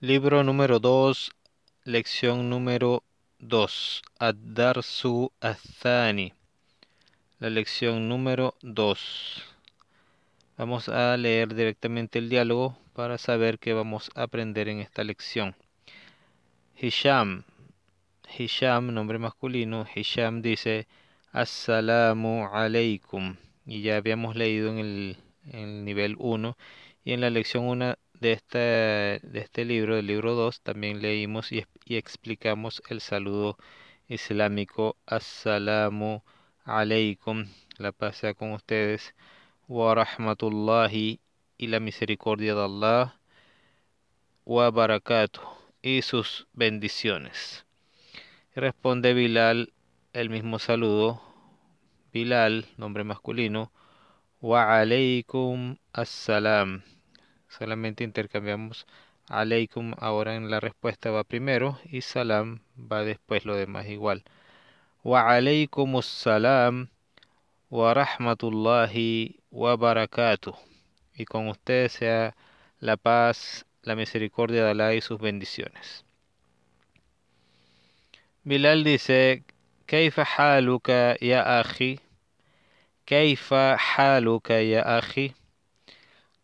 Libro número 2, lección número 2, Ad-Darsu La lección número 2. Vamos a leer directamente el diálogo para saber qué vamos a aprender en esta lección. Hisham, Hisham, nombre masculino, Hisham dice Assalamu alaykum, Y ya habíamos leído en el, en el nivel 1 y en la lección 1 de, este, libro, del libro 2, también leímos y, explicamos el saludo islámico Assalamu alaykum, la paz sea con ustedes, wa rahmatullahi y la misericordia de Allah, wa barakatuh y sus bendiciones. Responde Bilal el mismo saludo, Bilal, nombre masculino, wa as assalam. Solamente intercambiamos aleikum ahora en la respuesta va primero y salam va después, lo demás igual. Wa aleikum salam wa rahmatullahi wa barakatuh. Y con ustedes sea la paz, la misericordia de Allah y sus bendiciones. Bilal dice, كيف haluka ya أخي؟ كيف حالك ya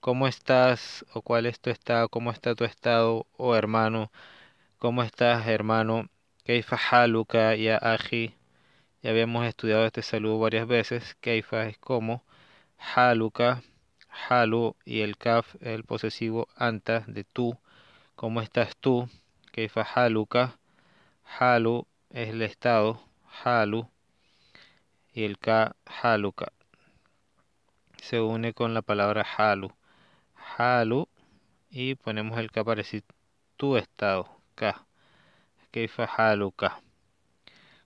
¿Cómo estás? ¿O cuál es tu estado? ¿Cómo está tu estado? o oh hermano, ¿cómo estás hermano? Keifa haluka ya aji. Ya habíamos estudiado este saludo varias veces. Keifa es como. Haluka, halu y el kaf, el posesivo anta de tú. ¿Cómo estás tú? Keifa haluka. Halu es el estado. Halu y el ka haluka. Se une con la palabra halu halu y ponemos el que aparece tu estado k keifa haluka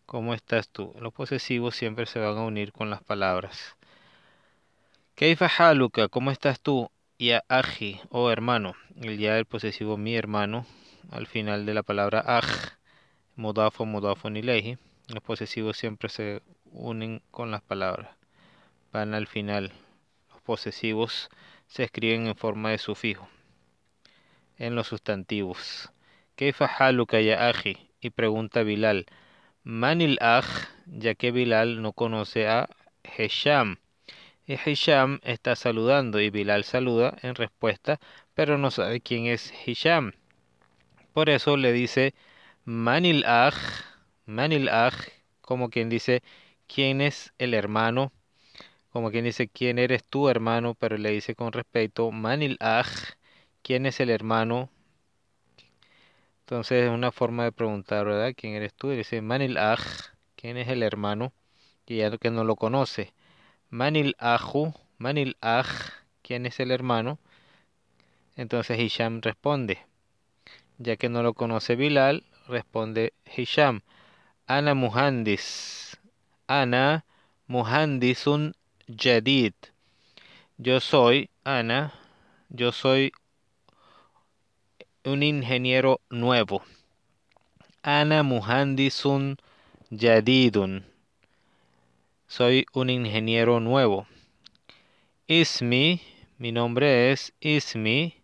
cómo estás tú los posesivos siempre se van a unir con las palabras keifa haluka cómo estás tú a aji o oh, hermano el ya del posesivo mi hermano al final de la palabra aj modafo, modafo nileji los posesivos siempre se unen con las palabras van al final los posesivos se escriben en forma de sufijo en los sustantivos. Keifa aji? Y pregunta Bilal. Manil ya que Bilal no conoce a Hisham Y Hisham está saludando y Bilal saluda en respuesta, pero no sabe quién es Hisham. Por eso le dice Manil Manilaj. como quien dice, ¿quién es el hermano? como quien dice, ¿quién eres tú, hermano? Pero le dice con respeto, Manil ¿quién es el hermano? Entonces es una forma de preguntar, ¿verdad? ¿Quién eres tú? Y dice, Manil ¿quién es el hermano? Y ya que no lo conoce. Manil Aju, ¿quién es el hermano? Entonces Hisham responde. Ya que no lo conoce Bilal, responde Hisham. Ana Muhandis. Ana Muhandisun Jadid. Yo soy Ana. Yo soy un ingeniero nuevo. Ana Muhandisun Jadidun. Soy un ingeniero nuevo. Ismi, mi nombre es Ismi.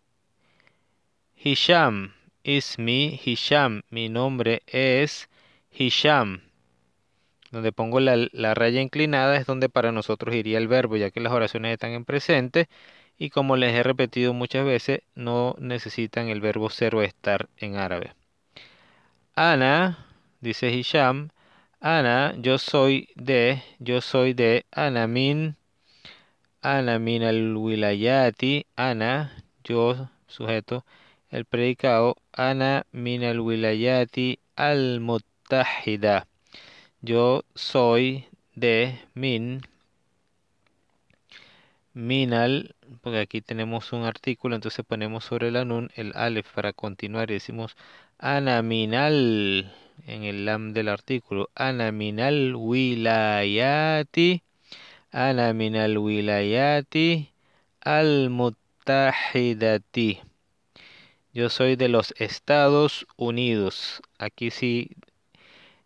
Hisham, Ismi Hisham, mi nombre es Hisham donde pongo la, la, raya inclinada es donde para nosotros iría el verbo, ya que las oraciones están en presente y como les he repetido muchas veces, no necesitan el verbo ser o estar en árabe. Ana, dice Hisham, Ana, yo soy de, yo soy de Anamin, Anamin al-Wilayati, Ana, yo, sujeto, el predicado, Ana min al-Wilayati al yo soy de min. Minal, porque aquí tenemos un artículo, entonces ponemos sobre el anun el alef para continuar y decimos anaminal en el lam del artículo. Anaminal wilayati, anaminal wilayati al mutahidati. Yo soy de los Estados Unidos. Aquí sí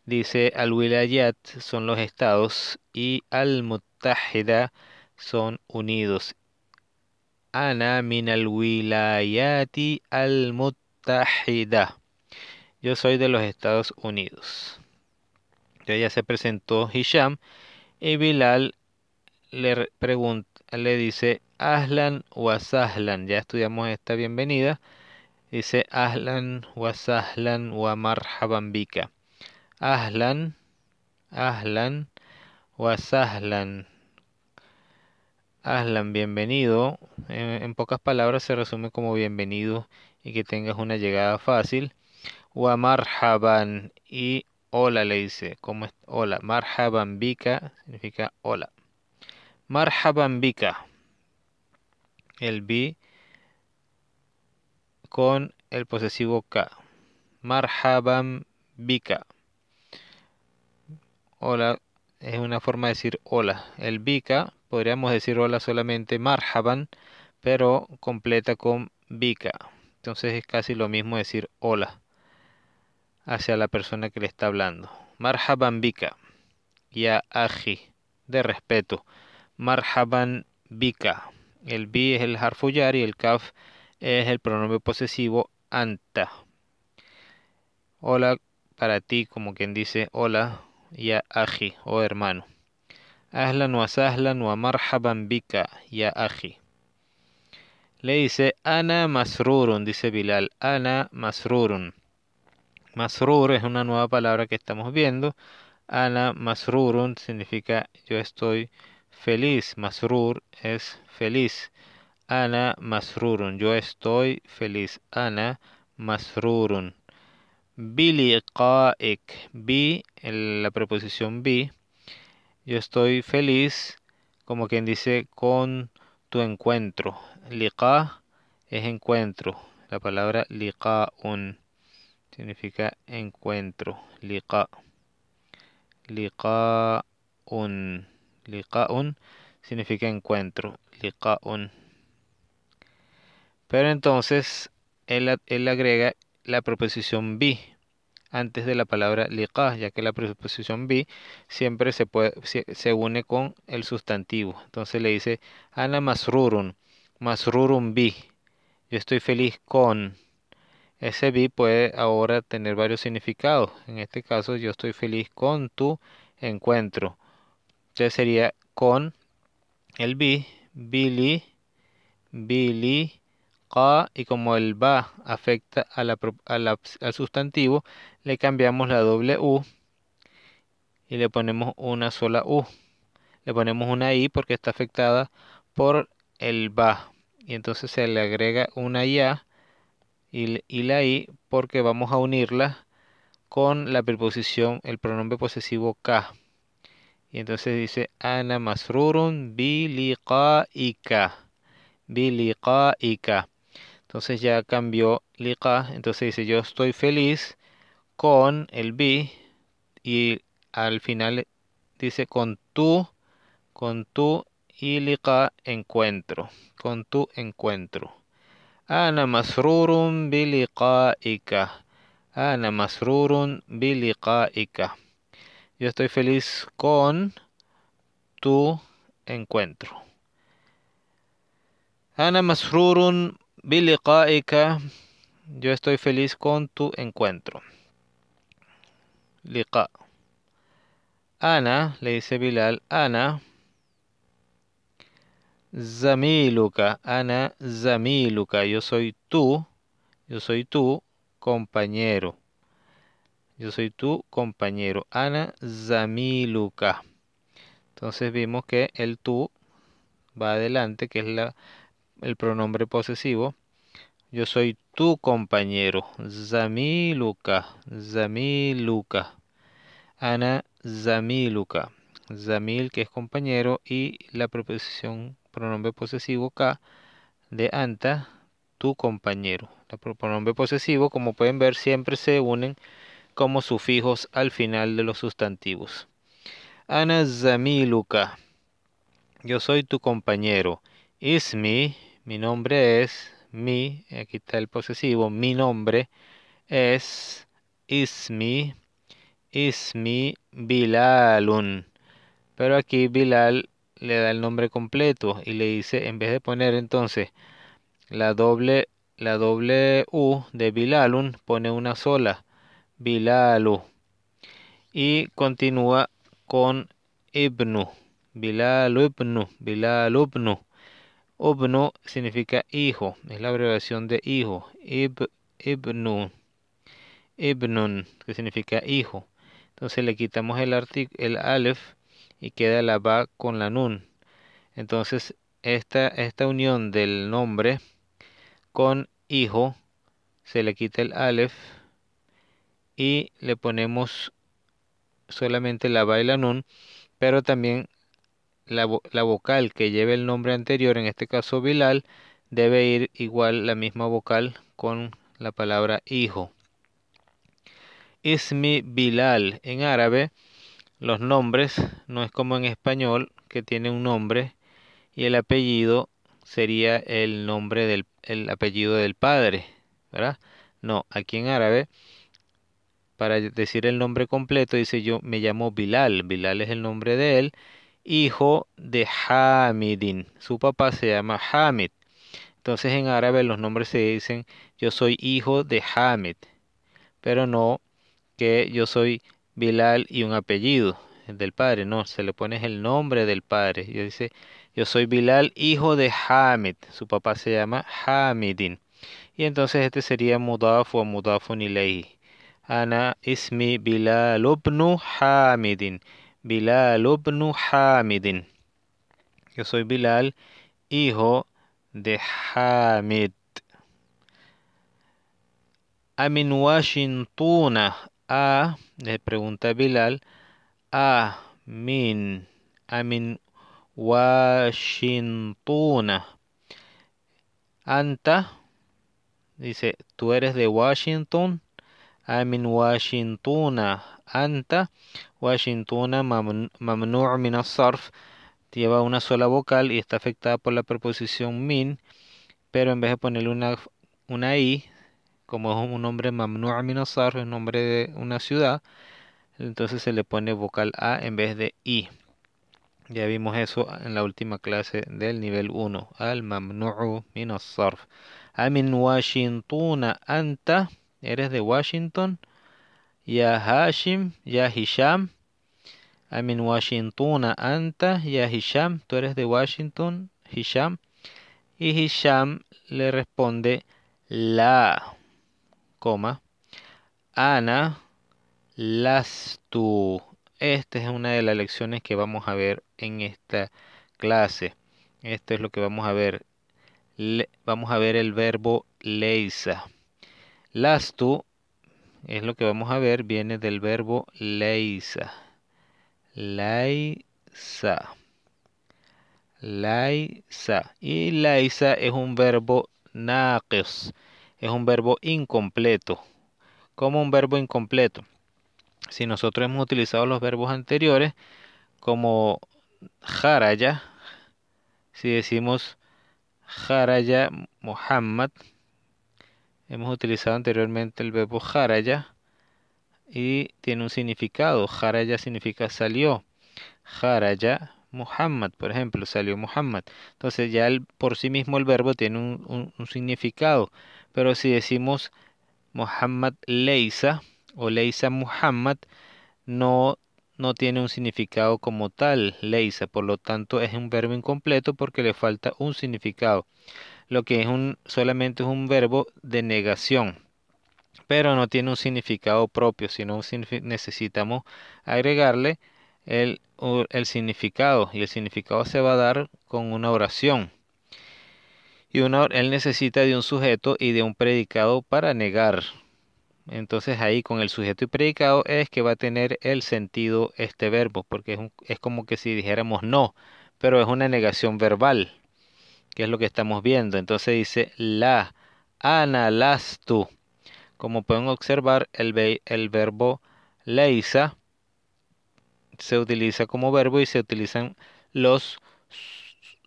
Dice, al-wilayat son los estados y al mutahida son unidos. Ana min al-wilayati al mutahida Yo soy de los Estados Unidos. Ya se presentó Hisham y Bilal le, pregunta, le dice Ahlan wa sahlan. Ya estudiamos esta bienvenida. Dice Ahlan wa sahlan wa marhaban Ahlan, ahlan, wasahlan. Ahlan, bienvenido. En, pocas palabras se resume como bienvenido y que tengas una llegada fácil. Wa marhaban y hola le dice. como es? Hola. Marhaban bika significa hola. Marhaban bika. El bi con el posesivo k. Marhaban bika. Hola es una forma de decir hola. El bika podríamos decir hola solamente marhaban, pero completa con bika. Entonces es casi lo mismo decir hola hacia la persona que le está hablando. Marhaban bika. Ya aji, de respeto. Marhaban bika. El bi es el harfuyar y el kaf es el pronombre posesivo anta. Hola para ti, como quien dice hola ya aji, o oh hermano. Ahlan wa sahlan ya aji. Le dice, ana masrurun, dice Bilal, ana masrurun. Masrur es una nueva palabra que estamos viendo. Ana masrurun significa yo estoy feliz. Masrur es feliz. Ana masrurun, yo estoy feliz. Ana masrurun bilikaik Bi, en la preposición bi. Yo estoy feliz, como quien dice, con tu encuentro. Lika es encuentro. La palabra un significa encuentro. Lika-un. likaun un significa encuentro. un Pero entonces él, él agrega la preposición bi antes de la palabra liqah, ya que la preposición bi siempre se, puede, se, une con el sustantivo. Entonces le dice ana masrurun, masrurun bi. Yo estoy feliz con. Ese bi puede ahora tener varios significados. En este caso, yo estoy feliz con tu encuentro. Entonces sería con el bi, bili, bili y como el ba afecta al sustantivo, le cambiamos la doble u y le ponemos una sola u. Le ponemos una i porque está afectada por el ba. Y entonces se le agrega una ya y, la i porque vamos a unirla con la preposición, el pronombre posesivo k Y entonces dice ana masrurun bi liqa'ika. bi entonces ya cambió liqa. Entonces dice yo estoy feliz con el bi. Y al final dice con tú, con tu y liqa encuentro. Con tu encuentro. Ana masrurun bi liqa'ika. Ana masrurun bi Yo estoy feliz con tu encuentro. Ana masrurun yo estoy feliz con tu encuentro. Ana, le dice Bilal, Ana. Zamiluka, Ana Zamiluka, yo soy tú, yo soy tu compañero. Yo soy tu compañero, Ana Zamiluka. Entonces vimos que el tú va adelante, que es la el pronombre posesivo. Yo soy tu compañero. Zamiluka. Zamiluka. Ana Zamiluka. Zamil que es compañero y la preposición pronombre posesivo K de Anta, tu compañero. El pronombre posesivo, como pueden ver, siempre se unen como sufijos al final de los sustantivos. Ana Zamiluka. Yo soy tu compañero. Ismi mi nombre es mi, aquí está el posesivo, mi nombre es Ismi, Ismi Bilalun. Pero aquí Bilal le da el nombre completo y le dice, en vez de poner entonces la doble, la doble U de Bilalun, pone una sola, Bilalu. Y continúa con Ibnu, Bilalupnu, Ibnu Obno significa hijo, es la abreviación de hijo. Ib, ibnu, ibnun, que significa hijo. Entonces le quitamos el, el alef y queda la ba con la nun. Entonces esta, esta unión del nombre con hijo se le quita el alef y le ponemos solamente la ba y la nun, pero también la, vocal que lleve el nombre anterior, en este caso Bilal, debe ir igual la misma vocal con la palabra hijo. Ismi Bilal en árabe, los nombres no es como en español que tiene un nombre y el apellido sería el nombre del el apellido del padre, ¿verdad? No, aquí en árabe para decir el nombre completo dice yo me llamo Bilal, Bilal es el nombre de él hijo de Hamidin. Su papá se llama Hamid. Entonces en árabe los nombres se dicen yo soy hijo de Hamid, pero no que yo soy Bilal y un apellido del padre, no, se le pone el nombre del padre. Y dice, yo soy Bilal, hijo de Hamid, su papá se llama Hamidin. Y entonces este sería Mudafu, o Mudafu Ana ismi Bilal ibn Hamidin. Bilal ibn Hamidin. Yo soy Bilal, hijo de Hamid. Amin Washington. Ah, le pregunta Bilal, a min, amin Washington. Anta, dice, tú eres de Washington. I'm in anta Washingtona mamnu' min lleva una sola vocal y está afectada por la preposición min pero en vez de ponerle una, una i como es un nombre mamnu' min es un nombre de una ciudad entonces se le pone vocal a en vez de i ya vimos eso en la última clase del nivel 1 al mamnu'u min AMIN I'm anta eres de Washington. Ya Hashim, ya Hisham. I mean Washington, anta, ya Hisham, tú eres de Washington, Hisham. Y Hisham le responde la, coma, ana, tú. Esta es una de las lecciones que vamos a ver en esta clase. Esto es lo que vamos a ver. vamos a ver el verbo leisa. Lastu, es lo que vamos a ver, viene del verbo laisa, Laisa. Laisa. Y laisa es un verbo naqis. Es un verbo incompleto. Como un verbo incompleto. Si nosotros hemos utilizado los verbos anteriores como jaraya, si decimos jaraya Muhammad, Hemos utilizado anteriormente el verbo haraya y tiene un significado. Haraya significa salió. Haraya Muhammad, por ejemplo, salió Muhammad. Entonces ya por sí mismo el verbo tiene un, significado. Pero si decimos Muhammad Leisa o Leisa Muhammad, no, no tiene un significado como tal, Leisa. Por lo tanto es un verbo incompleto porque le falta un significado lo que es un, solamente es un verbo de negación, pero no tiene un significado propio, sino necesitamos agregarle el, significado y el significado se va a dar con una oración. Y una, él necesita de un sujeto y de un predicado para negar. Entonces ahí con el sujeto y predicado es que va a tener el sentido este verbo, porque es como que si dijéramos no, pero es una negación verbal, que es lo que estamos viendo. Entonces dice la, tú Como pueden observar, el, el verbo leisa se utiliza como verbo y se utilizan los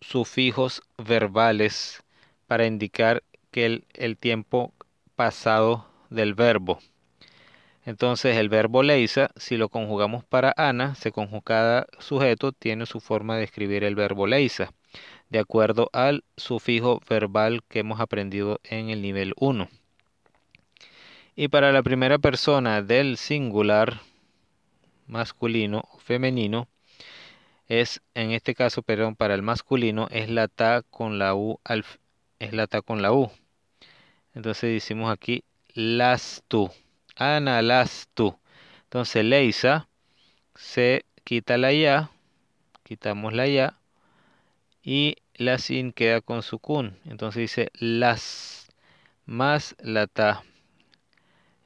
sufijos verbales para indicar que el, tiempo pasado del verbo. Entonces el verbo leisa, si lo conjugamos para Ana, se sujeto, tiene su forma de escribir el verbo leisa de acuerdo al sufijo verbal que hemos aprendido en el nivel 1. Y para la primera persona del singular masculino o femenino, es en este caso, perdón, para el masculino es la ta con la u es la ta con la u. Entonces decimos aquí las tú, Ana las tú. Entonces Leisa se quita la ya, quitamos la ya y la sin queda con su kun Entonces dice las más la ta.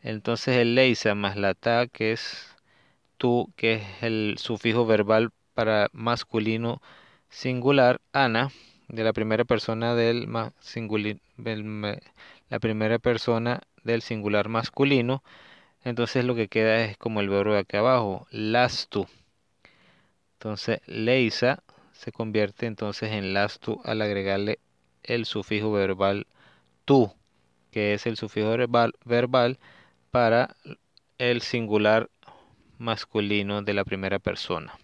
Entonces el leisa más la ta, que es tú, que es el sufijo verbal para masculino singular, ana, de la primera persona del, singular, la primera persona del singular masculino. Entonces lo que queda es como el verbo de aquí abajo, las tú. Entonces leisa se convierte entonces en las tú al agregarle el sufijo verbal tú, que es el sufijo verbal, verbal para el singular masculino de la primera persona.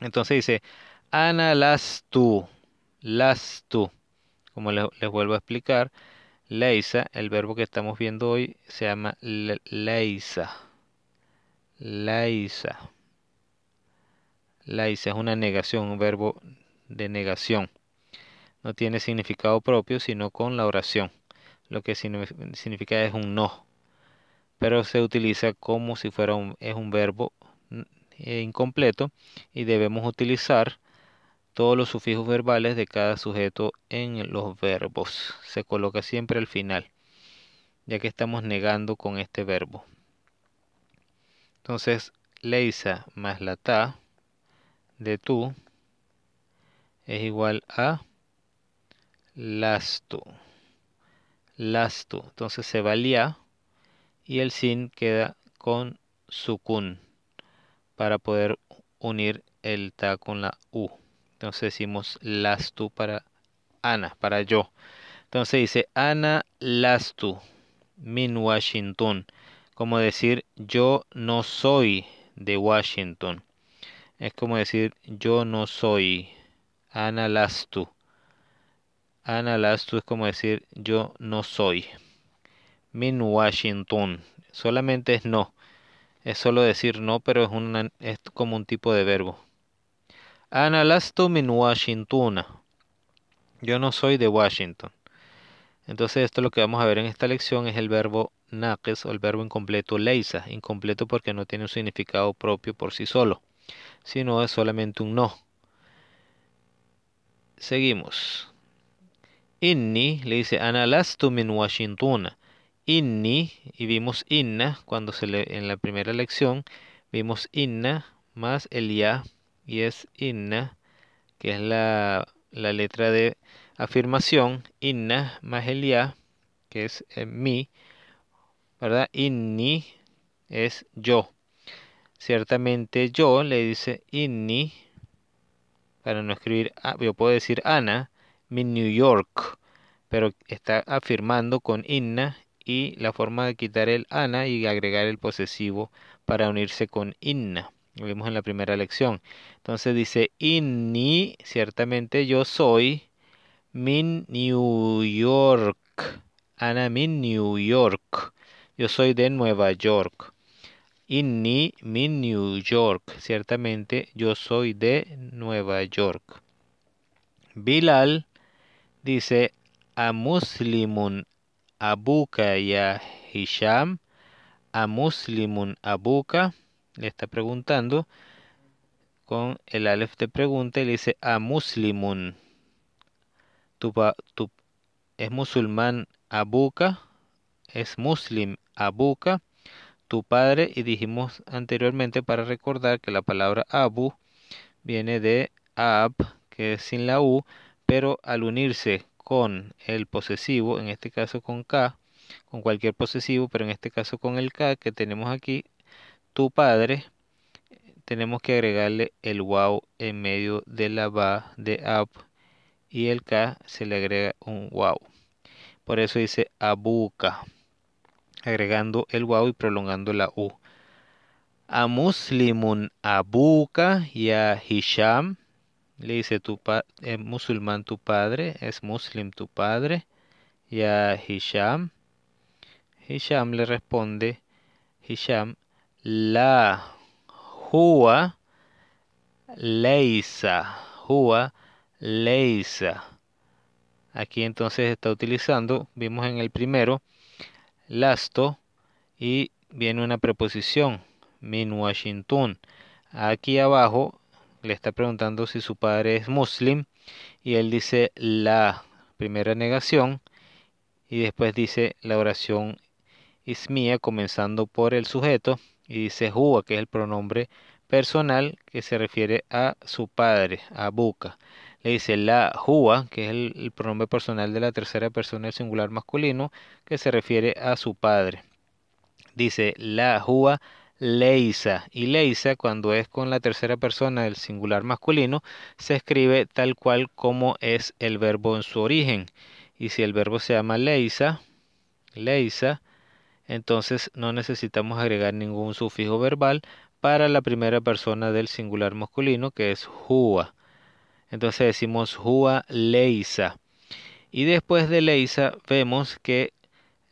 Entonces dice, Ana las tú, las tú. Como les, vuelvo a explicar, Leisa, el verbo que estamos viendo hoy, se llama leisa. Leisa. La isa es una negación, un verbo de negación. No tiene significado propio, sino con la oración. Lo que significa es un no. Pero se utiliza como si fuera un, es un verbo e incompleto y debemos utilizar todos los sufijos verbales de cada sujeto en los verbos. Se coloca siempre al final, ya que estamos negando con este verbo. Entonces, isa más la ta de tú es igual a las tú. Las tú. Entonces se valía y el sin queda con sukun para poder unir el ta con la u. Entonces decimos las tú para Ana, para yo. Entonces dice Ana las tú min Washington, como decir yo no soy de Washington. Es como decir, yo no soy. Analastu. Analastu es como decir, yo no soy. Min Washington. Solamente es no. Es solo decir no, pero es, como un tipo de verbo. Analastu min Washington. Yo no soy de Washington. Entonces esto lo que vamos a ver en esta lección es el verbo naques o el verbo incompleto leisa, incompleto porque no tiene un significado propio por sí solo sino es solamente un no. Seguimos. Inni le dice ANALASTUM IN Washington. Inni, y vimos inna cuando se le, en la primera lección, vimos inna más el ya, y es inna, que es la, letra de afirmación, inna más el ya, que es eh, mi, ¿verdad? Inni es yo. Ciertamente yo le dice inni, para no escribir, ah, yo puedo decir Ana, mi New York, pero está afirmando con inna y la forma de quitar el ana y agregar el posesivo para unirse con inna. Lo vimos en la primera lección. Entonces dice inni, ciertamente yo soy min New York. Ana mi New York. Yo soy de Nueva York. Inni mi New York. Ciertamente yo soy de Nueva York. Bilal dice a muslimun abuka ya Hisham. A muslimun abuka. Le está preguntando con el alef de pregunta y le dice a muslimun. es musulmán abuka. Es muslim abuka tu padre y dijimos anteriormente para recordar que la palabra Abu viene de Ab, que es sin la U, pero al unirse con el posesivo, en este caso con K, con cualquier posesivo, pero en este caso con el K que tenemos aquí, tu padre, tenemos que agregarle el wow en medio de la va de ab y el K se le agrega un wow. Por eso dice abuka agregando el wow y prolongando la u. A muslimun abuka y a Hisham le dice tu eh, musulmán tu padre, es muslim tu padre, y a Hisham. Hisham le responde, Hisham, la hua leisa, Hua leisa. Aquí entonces está utilizando, vimos en el primero, Lasto y viene una preposición, min Washington. Aquí abajo le está preguntando si su padre es muslim y él dice la primera negación y después dice la oración ismía comenzando por el sujeto y dice huwa que es el pronombre personal que se refiere a su padre, a Buka le dice la Hua, que es el, pronombre personal de la tercera persona del singular masculino, que se refiere a su padre. Dice la Hua Leisa. Y Leisa, cuando es con la tercera persona del singular masculino, se escribe tal cual como es el verbo en su origen. Y si el verbo se llama Leisa, Leisa, entonces no necesitamos agregar ningún sufijo verbal para la primera persona del singular masculino, que es Hua. Entonces decimos Hua Leisa. Y después de Leisa vemos que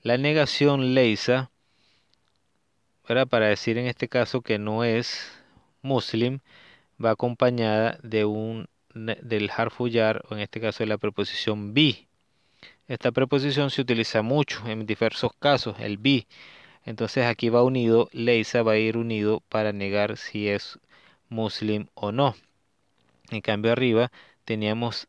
la negación Leisa, para decir en este caso que no es muslim, va acompañada de un, del harfuyar o en este caso de la preposición bi. Esta preposición se utiliza mucho en diversos casos, el bi. Entonces aquí va unido, Leisa va a ir unido para negar si es muslim o no. En cambio arriba teníamos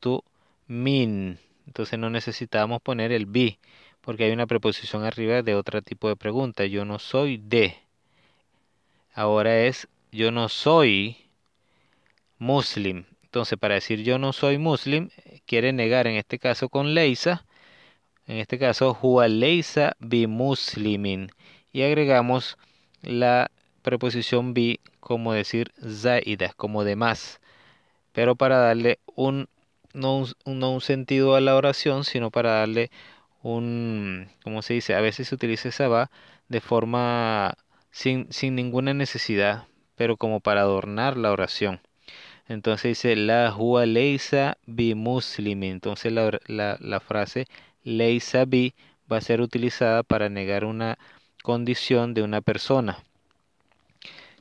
tu min. Entonces no necesitábamos poner el bi porque hay una preposición arriba de otro tipo de pregunta. Yo no soy de. Ahora es yo no soy muslim. Entonces para decir yo no soy muslim quiere negar en este caso con leisa. En este caso huwa leisa bi muslimin. Y agregamos la preposición vi como decir zaida, como demás pero para darle un no, un sentido a la oración, sino para darle un, como se dice? A veces se utiliza esa va de forma sin, ninguna necesidad, pero como para adornar la oración. Entonces dice la hualeisa leisa bi Entonces la, la, frase leisa bi va a ser utilizada para negar una condición de una persona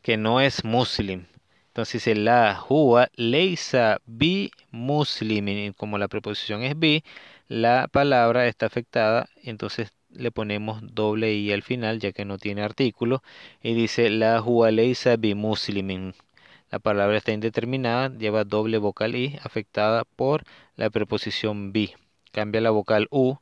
que no es muslim. Entonces dice la hua leisa bi muslimin. Como la preposición es bi, la palabra está afectada, entonces le ponemos doble i al final ya que no tiene artículo y dice la hua leisa bi muslimin. La palabra está indeterminada, lleva doble vocal i afectada por la preposición bi. Cambia la vocal u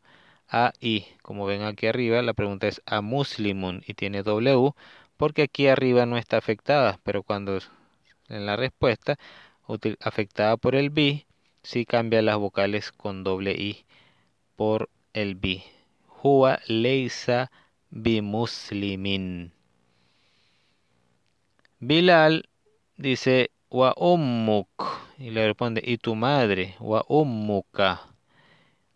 a i. Como ven aquí arriba, la pregunta es a muslimun y tiene doble u porque aquí arriba no está afectada, pero cuando en la respuesta afectada por el B, si sí cambia las vocales con doble I por el bi. Hua leisa bimuslimin. Bilal dice wa ummuk y le responde y tu madre wa ummuka.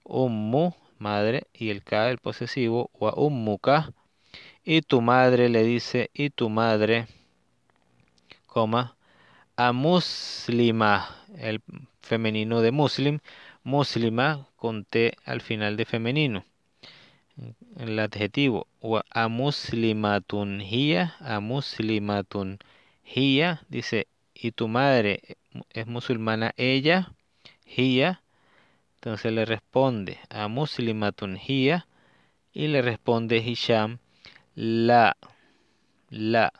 Ummu, madre, y el K, el posesivo, wa ummuka y tu madre le dice, y tu madre, coma, a muslima, el femenino de muslim, muslima con T al final de femenino. El adjetivo, a muslimatun hiya, a muslimatun hiya, dice, y tu madre es musulmana ella, hiya, entonces le responde a muslimatun hiya, y le responde Hisham, la. La.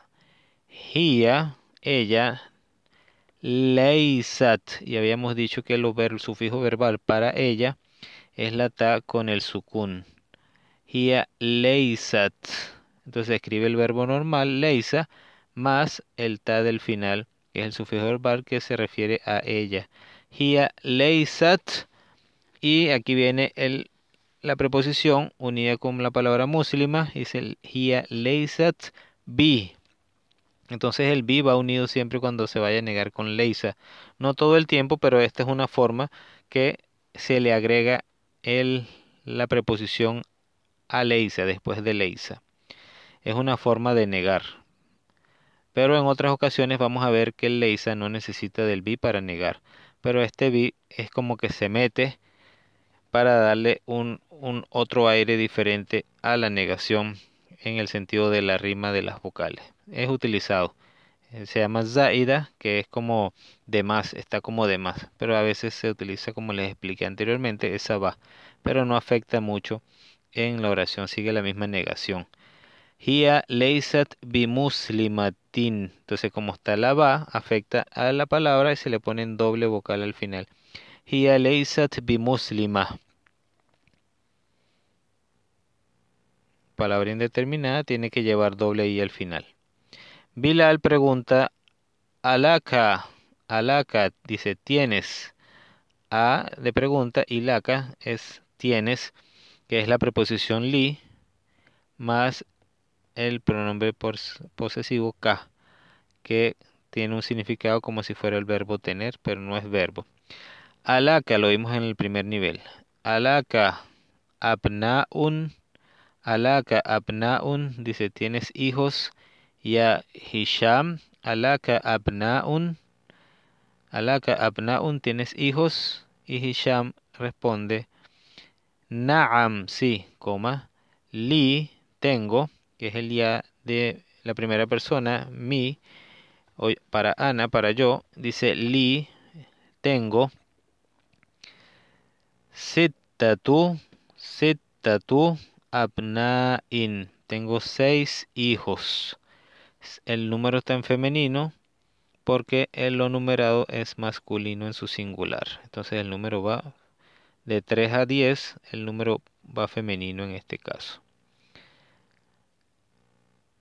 Hia, ella. Leisat. Y habíamos dicho que el sufijo verbal para ella es la ta con el sukun. Hia leisat. Entonces escribe el verbo normal, leisa, más el ta del final, que es el sufijo verbal que se refiere a ella. Hia leisat. Y aquí viene el la preposición unida con la palabra muslima es el hiya leisat bi. Entonces el bi va unido siempre cuando se vaya a negar con leisa. No todo el tiempo, pero esta es una forma que se le agrega el, la preposición a leisa después de leisa. Es una forma de negar. Pero en otras ocasiones vamos a ver que el leisa no necesita del bi para negar. Pero este bi es como que se mete para darle un, otro aire diferente a la negación en el sentido de la rima de las vocales. Es utilizado. Eh, se llama zaida, que es como de más, está como de más, pero a veces se utiliza como les expliqué anteriormente, esa va, pero no afecta mucho en la oración, sigue la misma negación. Hia leisat bimuslimatin. Entonces, como está la va, afecta a la palabra y se le pone en doble vocal al final. هي bi muslima. palabra indeterminada tiene que llevar doble i al final. Bilal pregunta, Alaka, Alaka, dice, tienes. A de pregunta y laka es tienes, que es la preposición li, más el pronombre posesivo ka, que tiene un significado como si fuera el verbo tener, pero no es verbo. Alaka, lo vimos en el primer nivel. Alaka, abnaun. Alaka, abnaun. Dice, tienes hijos. Ya Hisham. Alaka, abnaun. Alaka, abnaun. Tienes hijos. Y Hisham responde, Naam, sí, coma. Li, tengo, que es el ya de la primera persona, mi, para Ana, para yo, dice li, tengo, Sittatu, sittatu abna'in. Tengo seis hijos. El número está en femenino porque el lo numerado es masculino en su singular. Entonces el número va de 3 a 10, el número va femenino en este caso.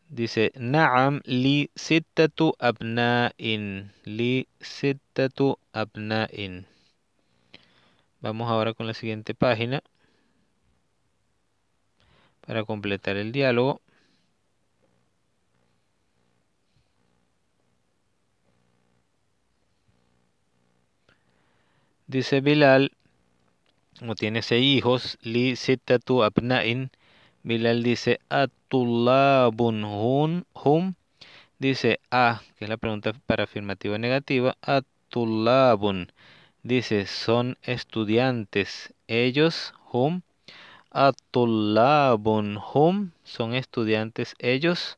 Dice, Na'am li sittatu abna'in, li sittatu abna'in. Vamos ahora con la siguiente página para completar el diálogo. Dice Bilal, como tiene seis hijos, li tu abna'in. Bilal dice, atulabun. hun hum. Dice, a, ah", que es la pregunta para afirmativa negativa, atulabun. Dice, son estudiantes ellos, hum. Atulabun, hum, son estudiantes ellos.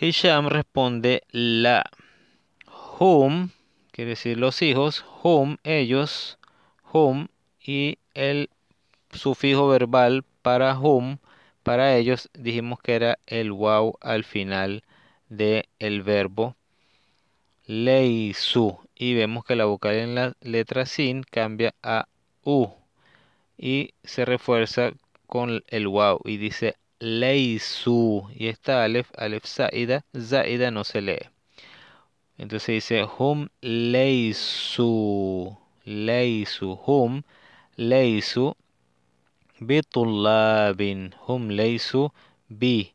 Hisham responde, la. Hum, quiere decir los hijos, hum, ellos, hum, y el sufijo verbal para hum, para ellos, dijimos que era el wow al final del el verbo leisu y vemos que la vocal en la letra sin cambia a u y se refuerza con el wow y dice leisu y esta alef, alef zaida, zaida no se lee. Entonces dice hum leisu, leisu, hum leisu bitulabin hum leisu bi.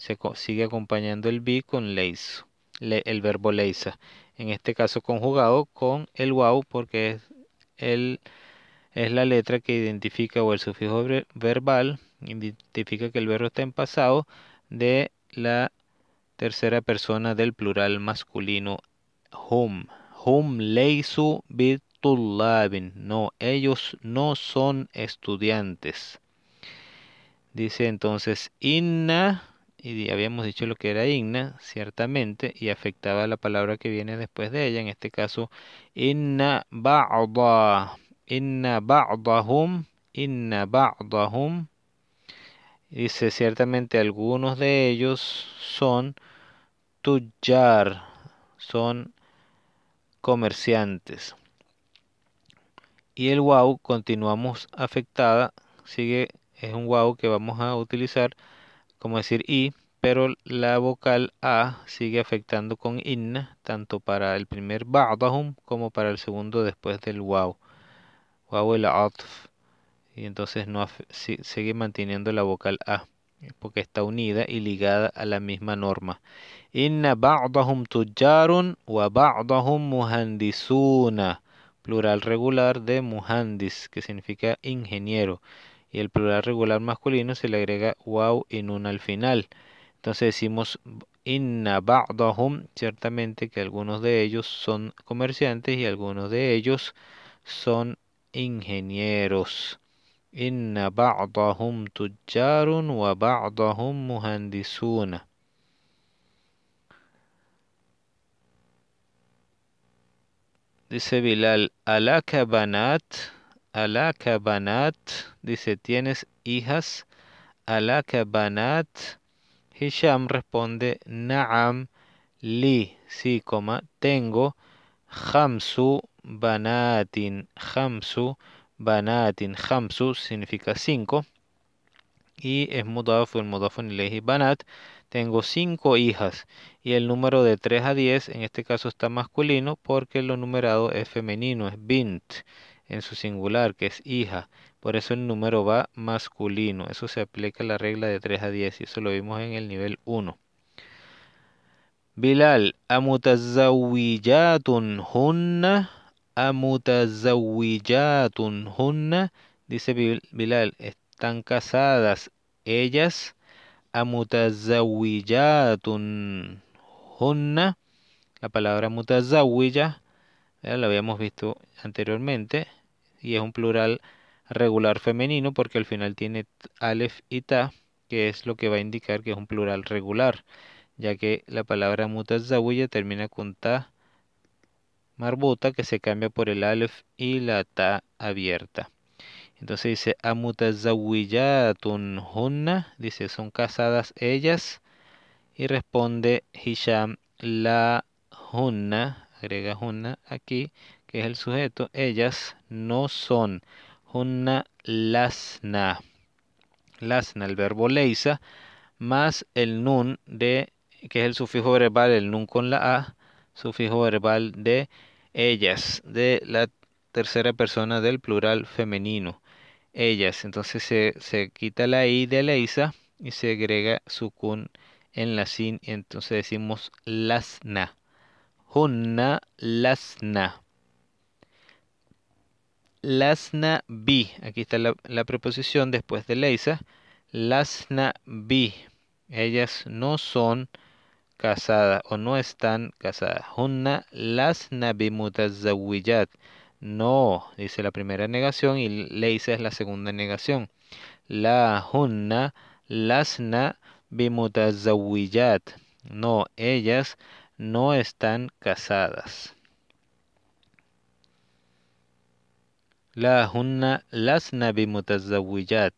Se sigue acompañando el bi con leisu, el verbo leisa en este caso conjugado con el wow porque es, es la letra que identifica o el sufijo verbal identifica que el verbo está en pasado de la tercera persona del plural masculino hum hum leisu bitullabin no ellos no son estudiantes dice entonces inna y habíamos dicho lo que era igna, ciertamente, y afectaba la palabra que viene después de ella, en este caso, inna ba'da, inna ba'dahum, inna ba'dahum, dice ciertamente algunos de ellos son tuyar, son comerciantes. Y el wow continuamos afectada, sigue, es un wow que vamos a utilizar como decir i, pero la vocal a sigue afectando con inna, tanto para el primer ba'dahum como para el segundo después del wow. Wow el atf. Y entonces no sigue manteniendo la vocal a porque está unida y ligada a la misma norma. Inna ba'dahum Jarun wa ba'dahum muhandisuna, plural regular de muhandis, que significa ingeniero y el plural regular masculino se le agrega wow en una al final. Entonces decimos inna ba'dahum, ciertamente que algunos de ellos son comerciantes y algunos de ellos son ingenieros. Inna ba'dahum tujjarun wa ba'dahum muhandisuna. Dice Bilal, alaka alaka banat, dice, ¿tienes hijas? Alaka banat. Hisham responde, Naam li, sí, coma, tengo Hamsu banatin. Hamsu banatin. Hamsu significa cinco. Y es mudaf, el mudaf ilayhi banat. Tengo cinco hijas. Y el número de 3 a 10 en este caso está masculino porque lo numerado es femenino, es bint en su singular, que es hija. Por eso el número va masculino. Eso se aplica a la regla de 3 a 10 y eso lo vimos en el nivel 1. Bilal, amutazawiyatun hunna, amutazawiyatun hunna, dice Bilal, están casadas ellas, amutazawiyatun hunna, la palabra ya la habíamos visto anteriormente, y es un plural regular femenino porque al final tiene alef y ta, que es lo que va a indicar que es un plural regular, ya que la palabra mutazawiya termina con ta marbuta que se cambia por el alef y la ta abierta. Entonces dice amutazawiyatun hunna, dice son casadas ellas y responde Hisham la hunna, agrega hunna aquí que es el sujeto, ellas no son. una lasna. Lasna, el verbo leisa, más el nun de, que es el sufijo verbal, el nun con la a, sufijo verbal de ellas, de la tercera persona del plural femenino. Ellas. Entonces se, quita la i de leisa y se agrega su kun en la sin y entonces decimos lasna. JUNA lasna lasna bi. Aquí está la, preposición después de Leisa. Lasna bi. Ellas no son casadas o no están casadas. Hunna lasna bi ZAWIYAT, No, dice la primera negación y Leisa es la segunda negación. La hunna lasna bi ZAWIYAT, No, ellas no están casadas. La hunna lasna bimutazawiyat.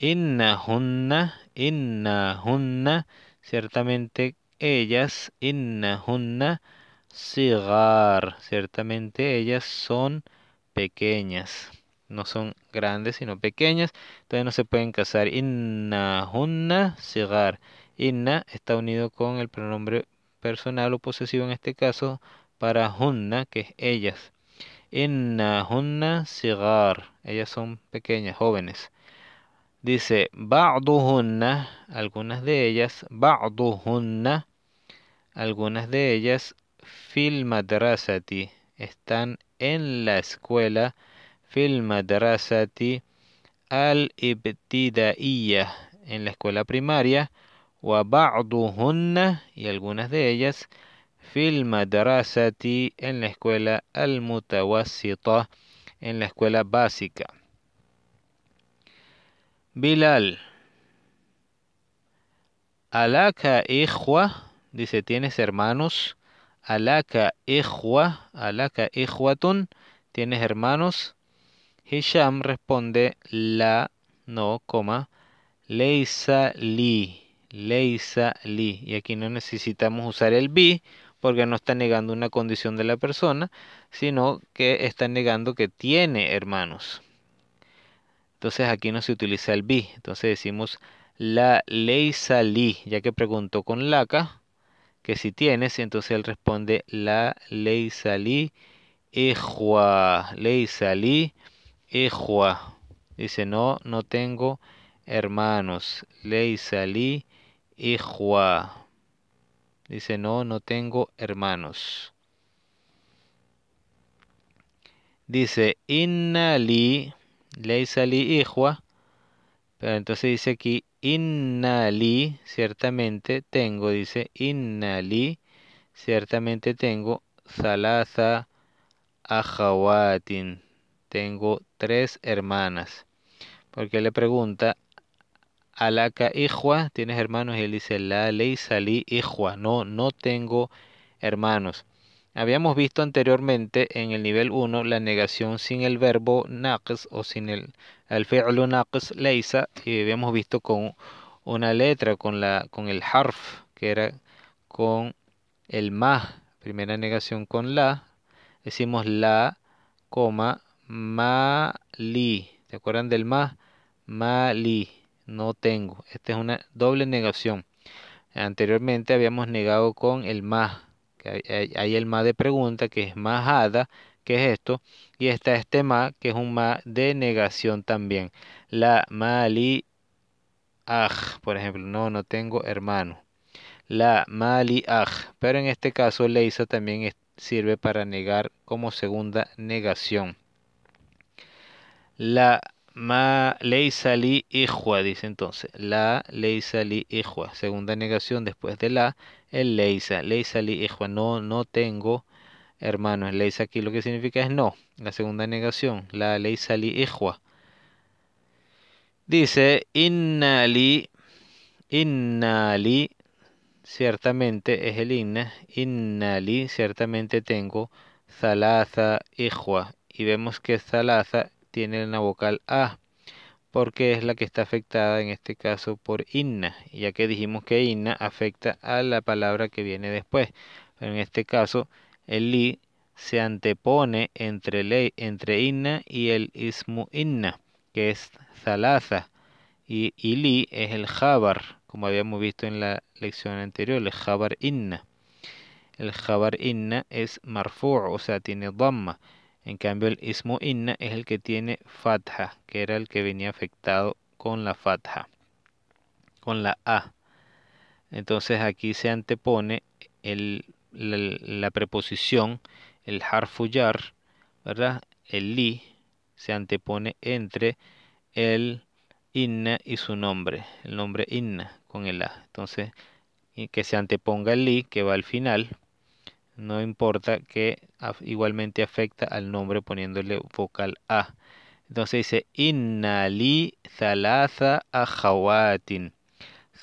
Inna hunna, inna hunna, ciertamente ellas, inna hunna, cigar, ciertamente ellas son pequeñas. No son grandes, sino pequeñas. Entonces no se pueden casar. Inna hunna, sigar. Inna está unido con el pronombre personal o posesivo en este caso para hunna, que es ellas. Hunna sigar. Ellas son pequeñas, jóvenes. Dice, ba'duhunna, algunas de ellas, ba'duhunna, algunas de ellas, fil madrasati, están en la escuela, fil madrasati, al ibtidaiya, en la escuela primaria, wa y algunas de ellas, fil madrasati en la escuela al en la escuela básica. Bilal. Alaka ijwa, dice tienes hermanos. Alaka ijwa, alaka ijwatun, tienes hermanos. Hisham responde la, no, coma, leisa li, leisa li. Y aquí no necesitamos usar el bi porque no está negando una condición de la persona, sino que está negando que tiene hermanos. Entonces aquí no se utiliza el bi, entonces decimos la ley salí, ya que preguntó con laca que si tienes, entonces él responde la ley salí ejua, ley salí ejua. Dice no, no tengo hermanos, ley salí ejua. Dice, no, no tengo hermanos. Dice, inna li, leisa li Pero entonces dice aquí, inna ciertamente tengo, dice, inna ciertamente tengo, salaza ajawatin. Tengo tres hermanas. Porque le pregunta, alaka ijwa, tienes hermanos, y él dice, la ley salí ijwa, no, no tengo hermanos. Habíamos visto anteriormente en el nivel 1 la negación sin el verbo naqs o sin el, el fi'lu naqs leisa y habíamos visto con una letra, con, la, con el harf, que era con el ma, primera negación con la, decimos la, coma, ma, li. ¿Se acuerdan del ma? Ma, li no tengo. Esta es una doble negación. Anteriormente habíamos negado con el más. Hay el más de pregunta, que es más hada, que es esto. Y está este más, que es un más de negación también. La mali aj, por ejemplo. No, no tengo hermano. La mali aj. Pero en este caso, hizo también sirve para negar como segunda negación. La Ma ley salí ijua, dice entonces. La ley salí Segunda negación después de la, el leisa. Leisa Salí No, no tengo hermanos. Leisa aquí lo que significa es no. La segunda negación. La ley salí Dice, innali, innali, ciertamente es el inna. innali, ciertamente tengo. Zalaza ijua. Y vemos que Zalaza tiene la vocal A, porque es la que está afectada en este caso por inna, ya que dijimos que inna afecta a la palabra que viene después. Pero en este caso, el li se antepone entre, ley, entre inna y el ismu inna, que es zalaza, y, ili li es el jabar, como habíamos visto en la lección anterior, el jabar inna. El jabar inna es marfu', o sea, tiene dhamma. En cambio, el ismo inna es el que tiene fatha, que era el que venía afectado con la fatha, con la a. Entonces aquí se antepone la, preposición, el harfuyar, ¿verdad? El li se antepone entre el inna y su nombre, el nombre inna con el a. Entonces, que se anteponga el li que va al final no importa que igualmente afecta al nombre poniéndole vocal A. Entonces dice Innali Zalaza ajawatin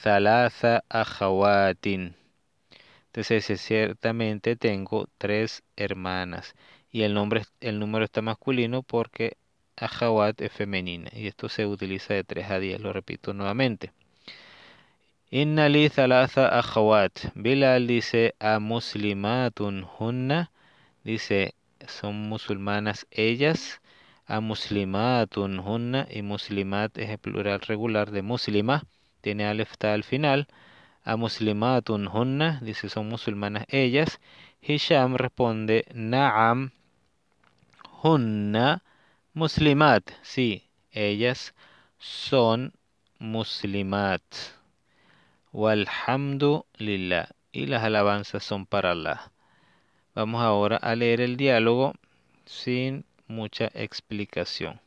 ahawatin. ajawatin Entonces dice ciertamente tengo tres hermanas. Y el nombre, el número está masculino porque ajawat es femenina. Y esto se utiliza de 3 a 10. Lo repito nuevamente. Inna li thalatha akhawat. Bilal dice a muslimatun hunna. Dice, son musulmanas ellas. A muslimatun hunna. Y muslimat es el plural regular de muslima. Tiene alefta al final. A muslimatun hunna. Dice, son musulmanas ellas. Hisham responde, na'am hunna muslimat. Sí, ellas son muslimat. Walhamdu lillah. Y las alabanzas son para Allah. Vamos ahora a leer el diálogo sin mucha explicación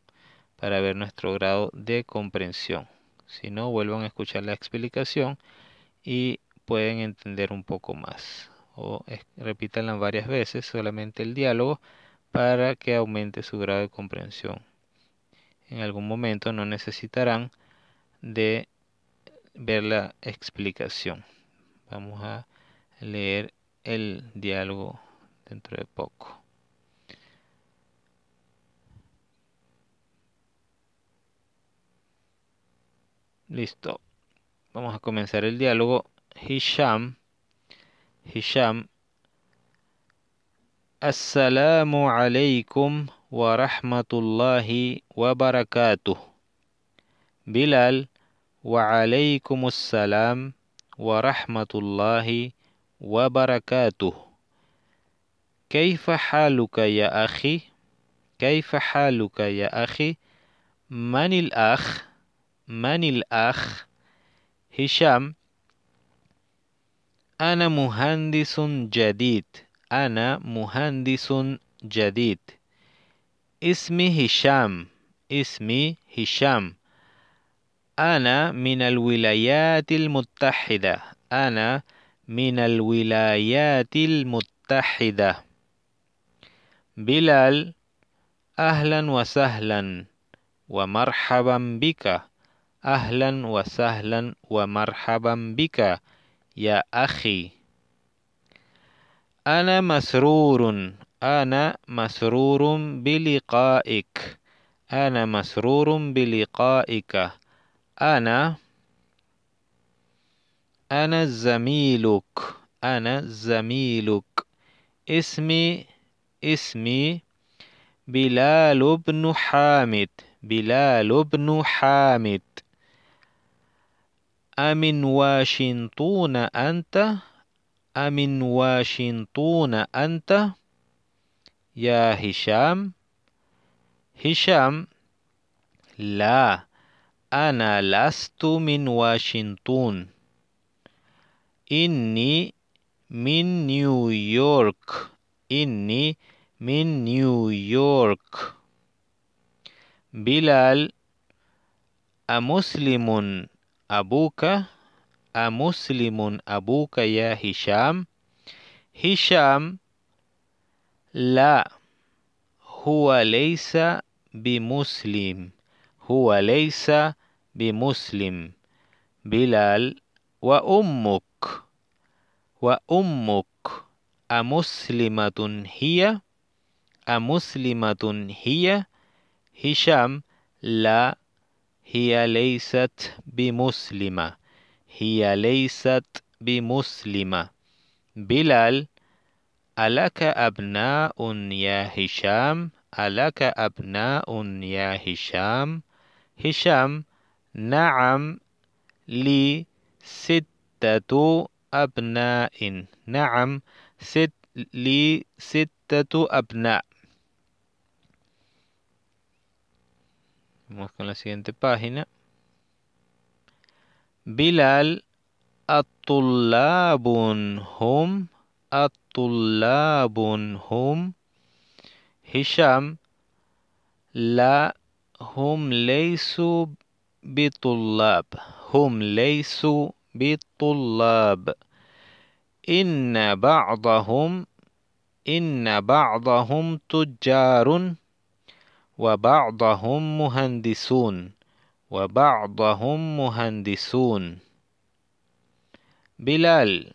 para ver nuestro grado de comprensión. Si no, vuelvan a escuchar la explicación y pueden entender un poco más. O repítanla varias veces, solamente el diálogo, para que aumente su grado de comprensión. En algún momento no necesitarán de ver la explicación. Vamos a leer el diálogo dentro de poco. Listo. Vamos a comenzar el diálogo. Hisham. Hisham. As-salamu alaykum wa rahmatullahi wa barakatuh. Bilal. وعليكم السلام ورحمة الله وبركاته كيف حالك يا أخي؟ كيف حالك يا أخي؟ من الأخ؟ من الأخ؟ هشام أنا مهندس جديد أنا مهندس جديد اسمي هشام اسمي هشام أنا من الولايات المتحدة أنا من الولايات المتحدة بلال أهلا وسهلا ومرحبا بك أهلا وسهلا ومرحبا بك يا أخي أنا مسرور أنا مسرور بلقائك أنا مسرور بلقائك أنا أنا زميلك أنا زميلك اسمي اسمي بلال بن حامد بلال بن حامد أمن واشنطن أنت أمن واشنطن أنت يا هشام هشام لا أنا لست من واشنطن إني من نيويورك إني من نيويورك بلال أمسلم أبوك أمسلم أبوك يا هشام هشام لا هو ليس بمسلم هو ليس بمسلم بلال وأمك وأمك أمسلمة هي أمسلمة هي هشام لا هي ليست بمسلمة هي ليست بمسلمة بلال ألك أبناء يا هشام ألك أبناء يا هشام هشام نعم لي ستة أبناء نعم ست لي ستة أبناء Vamos con la siguiente página. Bilal Atullabun hum Atullabun hum Hisham La hum leisu بطلاب هم ليسوا بطلاب إن بعضهم إن بعضهم تجار وبعضهم مهندسون وبعضهم مهندسون بلال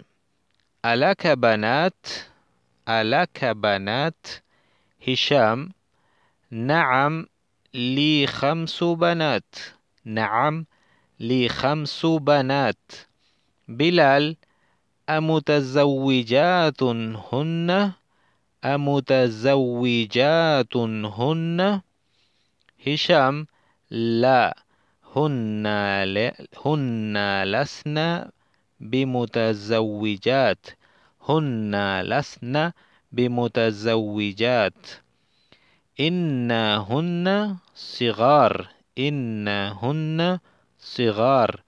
ألك بنات ألك بنات هشام نعم لي خمس بنات نعم لي خمس بنات بلال أمتزوجات هن أمتزوجات هن هشام لا هن ل... هن لسن بمتزوجات هن لسن بمتزوجات إنهن صغار إنهن صغار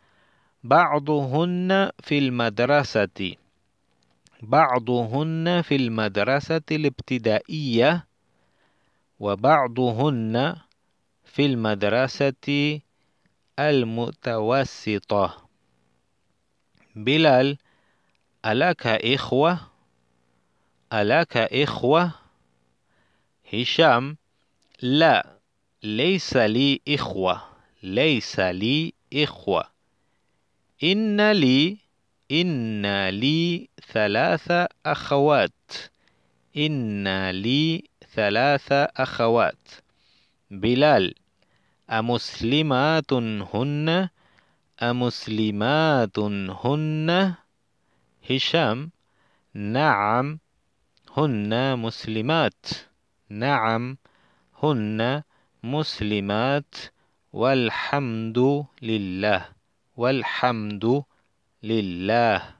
بعضهن في المدرسة بعضهن في المدرسة الابتدائية وبعضهن في المدرسة المتوسطة بلال ألك إخوة؟ ألك إخوة؟ هشام لا ليس لي إخوة ليس لي إخوة إن لي إن لي ثلاث أخوات إن لي ثلاث أخوات بلال أمسلمات هن أمسلمات هن هشام نعم هن مسلمات نعم هن مسلمات والحمد لله والحمد لله